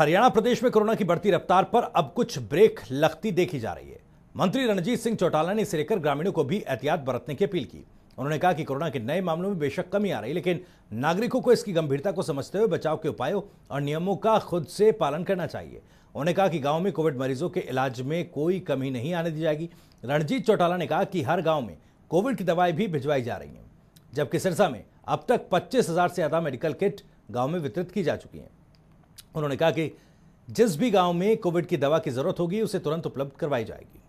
हरियाणा प्रदेश में कोरोना की बढ़ती रफ्तार पर अब कुछ ब्रेक लगती देखी जा रही है मंत्री रणजीत सिंह चौटाला ने इसे लेकर ग्रामीणों को भी एहतियात बरतने की अपील की उन्होंने कहा कि कोरोना के नए मामलों में बेशक कमी आ रही है लेकिन नागरिकों को इसकी गंभीरता को समझते हुए बचाव के उपायों और नियमों का खुद से पालन करना चाहिए उन्होंने कहा कि गांव में कोविड मरीजों के इलाज में कोई कमी नहीं आने दी जाएगी रणजीत चौटाला ने कहा कि हर गाँव में कोविड की दवाएं भी भिजवाई जा रही हैं जबकि सिरसा में अब तक पच्चीस से ज़्यादा मेडिकल किट गाँव में वितरित की जा चुकी हैं उन्होंने कहा कि जिस भी गांव में कोविड की दवा की जरूरत होगी उसे तुरंत उपलब्ध करवाई जाएगी